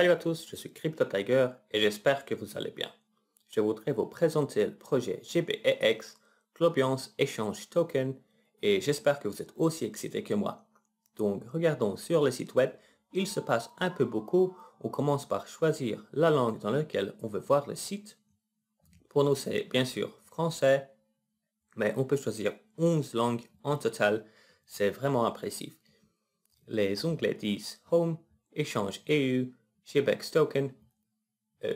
Salut à tous, je suis Crypto Tiger et j'espère que vous allez bien. Je voudrais vous présenter le projet GBEX, Globiance Exchange Token, et j'espère que vous êtes aussi excité que moi. Donc regardons sur le site web, il se passe un peu beaucoup, on commence par choisir la langue dans laquelle on veut voir le site. Pour nous c'est bien sûr français, mais on peut choisir 11 langues en total, c'est vraiment impressif. Les onglets disent Home, Échange EU, Jebex token, uh,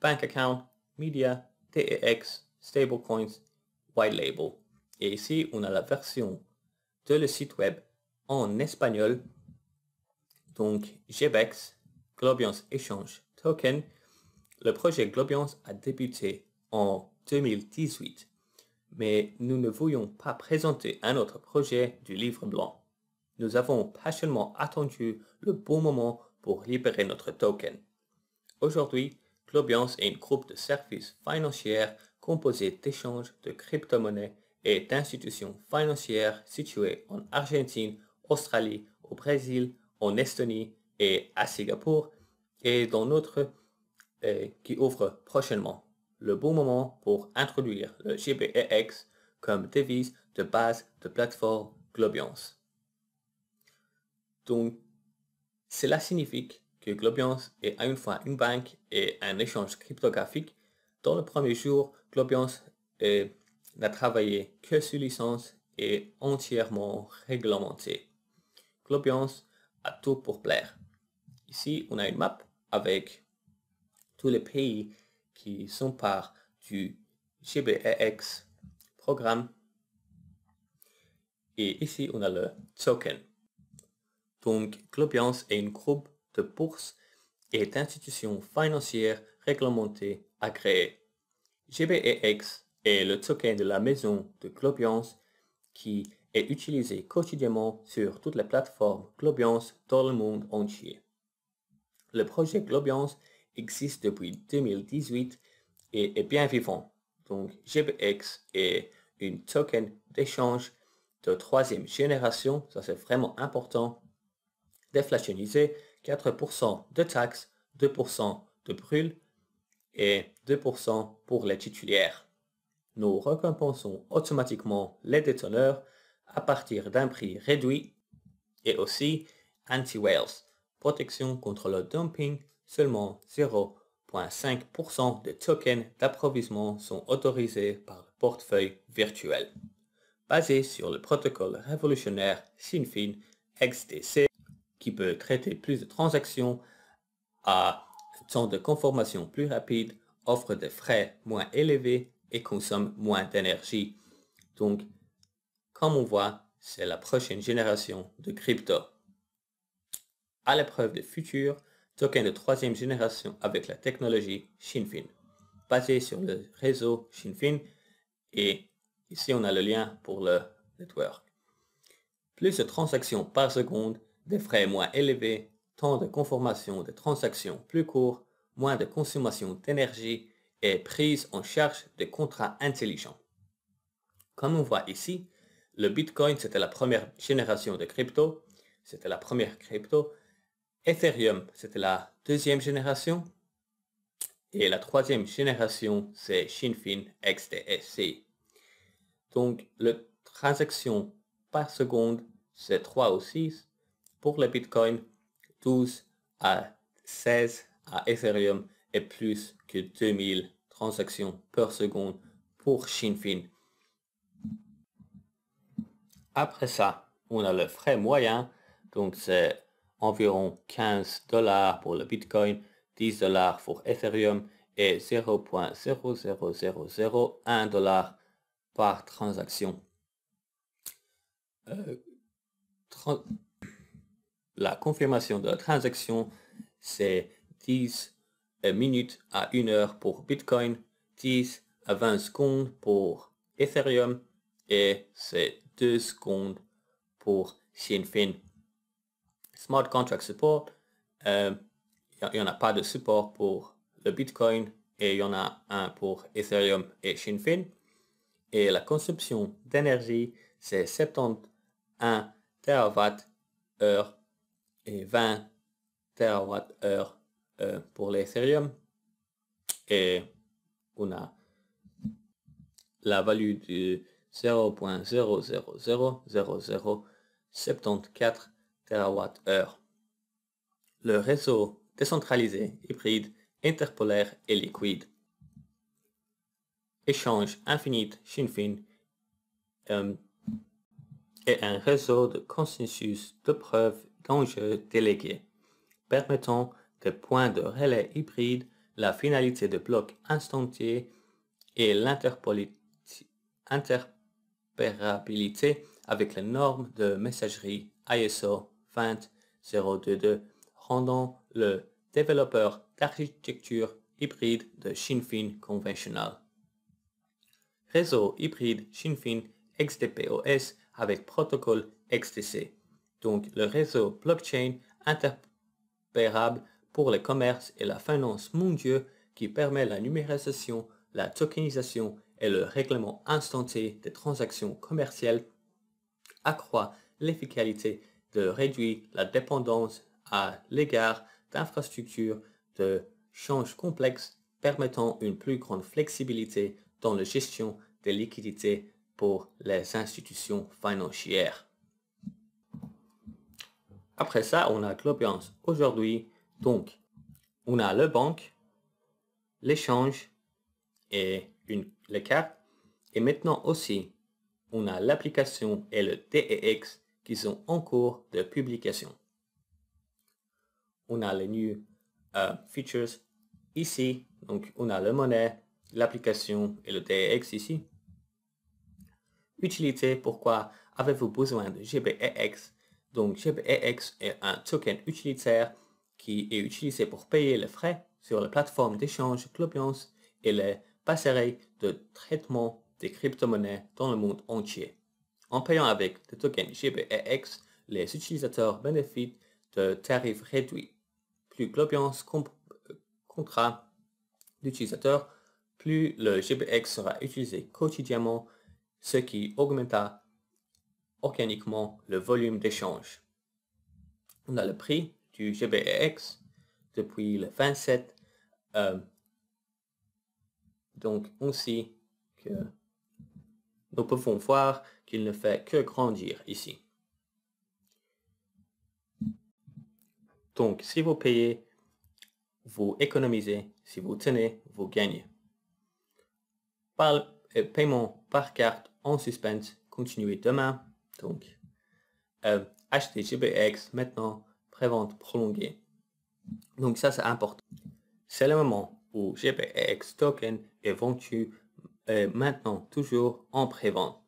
bank account, media, TEX, stablecoins, white label. Et ici, on a la version de le site web en espagnol. Donc, GBEX, Globions Exchange Token. Le projet Globions a débuté en 2018, mais nous ne voulions pas présenter un autre projet du livre blanc. Nous avons passionnément attendu le bon moment pour libérer notre token. Aujourd'hui, Globiance est une groupe de services financiers composé d'échanges de crypto-monnaies et d'institutions financières situées en Argentine, Australie, au Brésil, en Estonie et à Singapour et dans d'autres euh, qui ouvre prochainement. Le bon moment pour introduire le GBEX comme devise de base de plateforme Globiance. Donc, cela signifie que Globiance est à une fois une banque et un échange cryptographique. Dans le premier jour, Globiance euh, n'a travaillé que sous licence et entièrement réglementé. Globiance a tout pour plaire. Ici, on a une map avec tous les pays qui sont part du GBEX programme. Et ici, on a le token. Donc, Globiance est une groupe de bourses et d'institutions financières réglementées à créer. GBEX est le token de la maison de Globiance qui est utilisé quotidiennement sur toutes les plateformes Globiance dans le monde entier. Le projet Globiance existe depuis 2018 et est bien vivant. Donc GBEX est une token d'échange de troisième génération, ça c'est vraiment important, déflationnisé, 4% de taxes, 2% de brûle et 2% pour les titulaires. Nous récompensons automatiquement les détonneurs à partir d'un prix réduit et aussi anti-Wales, protection contre le dumping, seulement 0,5% des tokens d'approvisionnement sont autorisés par le portefeuille virtuel. Basé sur le protocole révolutionnaire Sinfin XDC, peut traiter plus de transactions à temps de conformation plus rapide, offre des frais moins élevés et consomme moins d'énergie. Donc, comme on voit, c'est la prochaine génération de crypto. À l'épreuve du futur, token de troisième génération avec la technologie Shinfin, basé sur le réseau Shinfin et ici on a le lien pour le network. Plus de transactions par seconde des frais moins élevés, temps de conformation des transactions plus court, moins de consommation d'énergie et prise en charge des contrats intelligents. Comme on voit ici, le Bitcoin c'était la première génération de crypto, c'était la première crypto, Ethereum c'était la deuxième génération et la troisième génération c'est Shinfin XTSC. Donc le transaction par seconde c'est 3 ou 6 pour le Bitcoin, 12 à 16 à Ethereum et plus que 2000 transactions par seconde pour Shinfin. Après ça, on a le frais moyen, donc c'est environ 15 dollars pour le Bitcoin, 10 dollars pour Ethereum et 0.00001 dollar par transaction. Euh, la confirmation de la transaction, c'est 10 euh, minutes à 1 heure pour Bitcoin, 10 à 20 secondes pour Ethereum et c'est 2 secondes pour Chainfin. Smart Contract Support, il euh, y n'y en a pas de support pour le Bitcoin et il y en a un pour Ethereum et Chainfin. Et la consommation d'énergie, c'est 71 TWh et 20 TWh euh, pour l'Ethereum. Et on a la value de 0.000074 TWh. Le réseau décentralisé, hybride, interpolaire et liquide. Échange infinite, Shinfin, euh, et un réseau de consensus de preuves d'enjeux délégués, permettant des points de relais hybride, la finalité de blocs instantiés et l'interpérabilité avec les normes de messagerie ISO 20022, rendant le développeur d'architecture hybride de Shinfin conventional. Réseau hybride Shinfin XDPOS avec protocole XTC donc le réseau blockchain interopérable pour le commerce et la finance mondiaux qui permet la numérisation, la tokenisation et le règlement instantané des transactions commerciales, accroît l'efficacité de réduire la dépendance à l'égard d'infrastructures de change complexes permettant une plus grande flexibilité dans la gestion des liquidités pour les institutions financières. Après ça, on a l'ambiance aujourd'hui. Donc, on a le banque, l'échange et les cartes. Et maintenant aussi, on a l'application et le TEX qui sont en cours de publication. On a les new euh, features ici. Donc, on a le monnaie, l'application et le TEX ici. Utilité, pourquoi avez-vous besoin de GBEX donc GBEX est un token utilitaire qui est utilisé pour payer les frais sur les plateformes d'échange globions et les passerelles de traitement des crypto-monnaies dans le monde entier. En payant avec le token GBEX, les utilisateurs bénéficient de tarifs réduits. Plus globions euh, contrat d'utilisateur, plus le GBX sera utilisé quotidiennement, ce qui augmenta organiquement le volume d'échange. On a le prix du GBEX depuis le 27. Euh, donc on sait que nous pouvons voir qu'il ne fait que grandir ici. Donc si vous payez, vous économisez. Si vous tenez, vous gagnez. Par, euh, paiement par carte en suspense continuez demain donc, euh, acheter GBX maintenant, prévente prolongée. Donc ça, c'est important. C'est le moment où GBX token est vendu euh, maintenant toujours en prévente.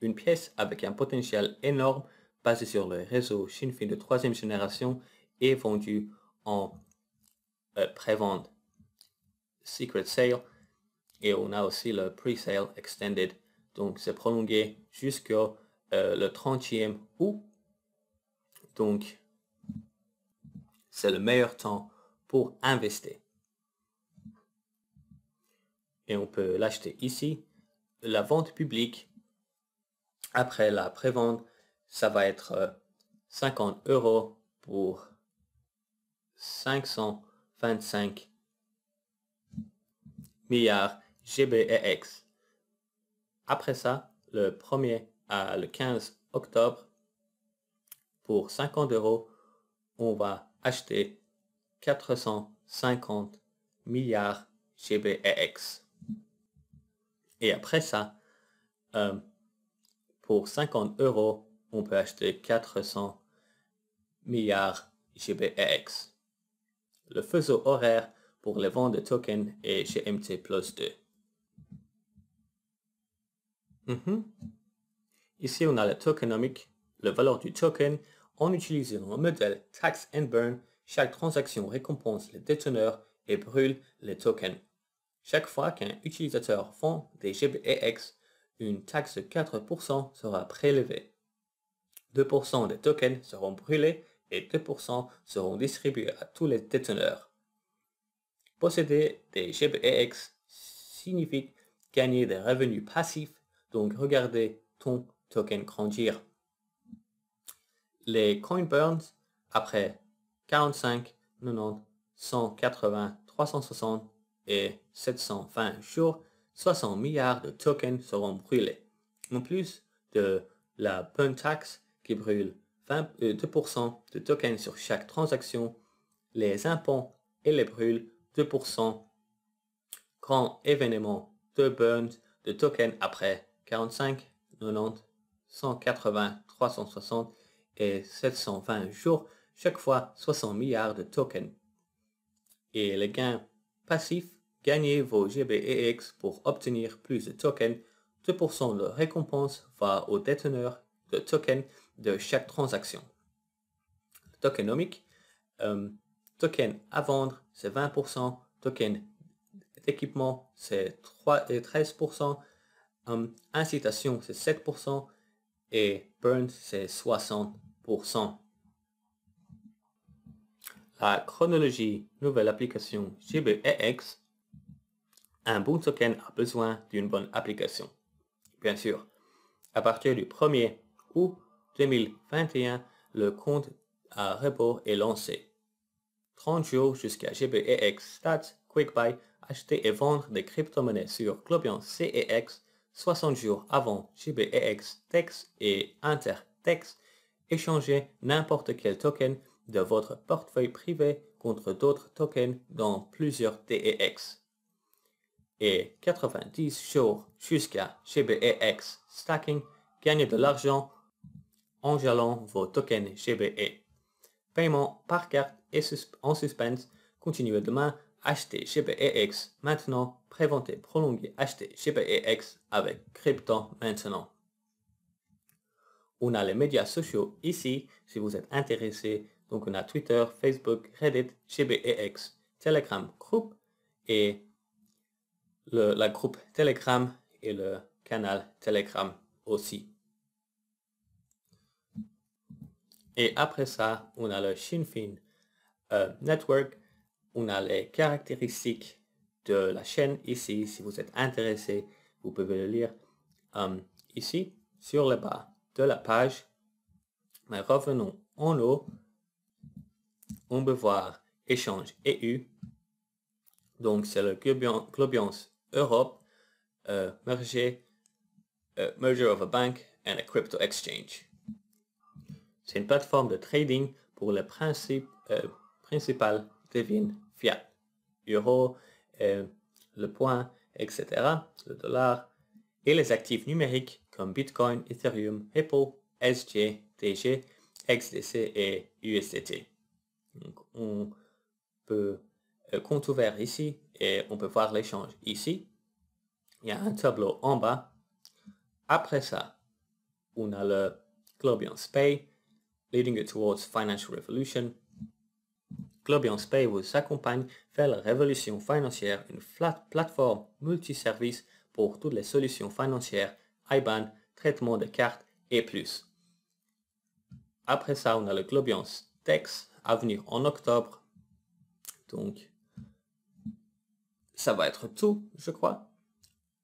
Une pièce avec un potentiel énorme basé sur le réseau Shinfi de troisième génération est vendue en euh, prévente. Secret sale et on a aussi le pre-sale extended. Donc c'est prolongé jusqu'au euh, le 30e août. Donc, c'est le meilleur temps pour investir. Et on peut l'acheter ici. La vente publique, après la prévente, ça va être 50 euh, euros pour 525 milliards gbx e Après ça, le premier le 15 octobre, pour 50 euros, on va acheter 450 milliards gbx Et après ça, euh, pour 50 euros, on peut acheter 400 milliards gbx. Le faisceau horaire pour les ventes de tokens est GMT plus 2. Ici, on a la tokenomic, le valeur du token, en utilisant le modèle tax and burn. Chaque transaction récompense les déteneurs et brûle les tokens. Chaque fois qu'un utilisateur vend des GBEX, une taxe de 4% sera prélevée. 2% des tokens seront brûlés et 2% seront distribués à tous les déteneurs. Posséder des GBEX signifie gagner des revenus passifs, donc regardez ton token grandir. Les coin burns, après 45, 90, 180, 360 et 720 jours, 60 milliards de tokens seront brûlés. En plus de la burn tax qui brûle 22% euh, de tokens sur chaque transaction, les impôts et les brûlent 2% grand événement de burns de tokens après 45, 90, 180, 360 et 720 jours, chaque fois 60 milliards de tokens. Et les gains passifs, gagnez vos GBEX pour obtenir plus de tokens. 2% de récompense va au déteneur de tokens de chaque transaction. Tokenomique, euh, token à vendre, c'est 20%, token d'équipement, c'est 13%, euh, euh, incitation, c'est 7%, et burn c'est 60%. La chronologie nouvelle application GBEX. Un bon token a besoin d'une bonne application. Bien sûr, à partir du 1er août 2021, le compte à repos est lancé. 30 jours jusqu'à GBEX Stats, quick QuickBuy, acheter et vendre des crypto-monnaies sur Globion CEX 60 jours avant GBEX Tex et Intertex, échangez n'importe quel token de votre portefeuille privé contre d'autres tokens dans plusieurs DEX. Et 90 jours jusqu'à GBEX Stacking, gagnez de l'argent en gelant vos tokens GBE. Paiement par carte et en suspense Continuez demain acheter GBEX maintenant, préventer, prolonger, acheter GPEX e avec crypto maintenant. On a les médias sociaux ici si vous êtes intéressé. Donc on a Twitter, Facebook, Reddit, GBEX, Telegram Group et le, la groupe Telegram et le canal Telegram aussi. Et après ça, on a le Shinfin euh, Network on a les caractéristiques de la chaîne ici. Si vous êtes intéressé, vous pouvez le lire euh, ici, sur le bas de la page. Mais revenons en haut. On peut voir échange EU. Donc c'est le Globiance Europe, euh, euh, merger, of a bank and a crypto exchange. C'est une plateforme de trading pour les principes principales devines via euro, euh, le point, etc., le dollar, et les actifs numériques comme Bitcoin, Ethereum, SG, TG, XDC et USDT. on peut euh, compte ouvert ici et on peut voir l'échange ici. Il y a un tableau en bas. Après ça, on a le Globions Pay, Leading It Towards Financial Revolution, Globiance Pay vous accompagne vers la révolution financière, une plateforme multiservice pour toutes les solutions financières, IBAN, traitement de cartes et plus. Après ça, on a le Globiance Tex à venir en octobre. Donc, ça va être tout, je crois.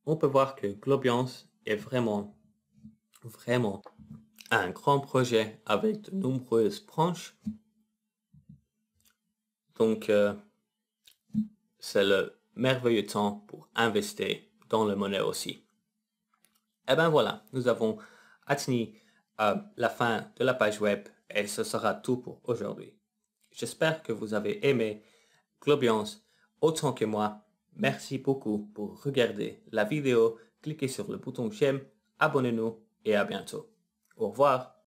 On peut voir que Globiance est vraiment, vraiment un grand projet avec de nombreuses branches. Donc, euh, c'est le merveilleux temps pour investir dans la monnaie aussi. Et eh bien voilà, nous avons atteint euh, la fin de la page web et ce sera tout pour aujourd'hui. J'espère que vous avez aimé Globiance autant que moi. Merci beaucoup pour regarder la vidéo, cliquez sur le bouton j'aime, abonnez-nous et à bientôt. Au revoir.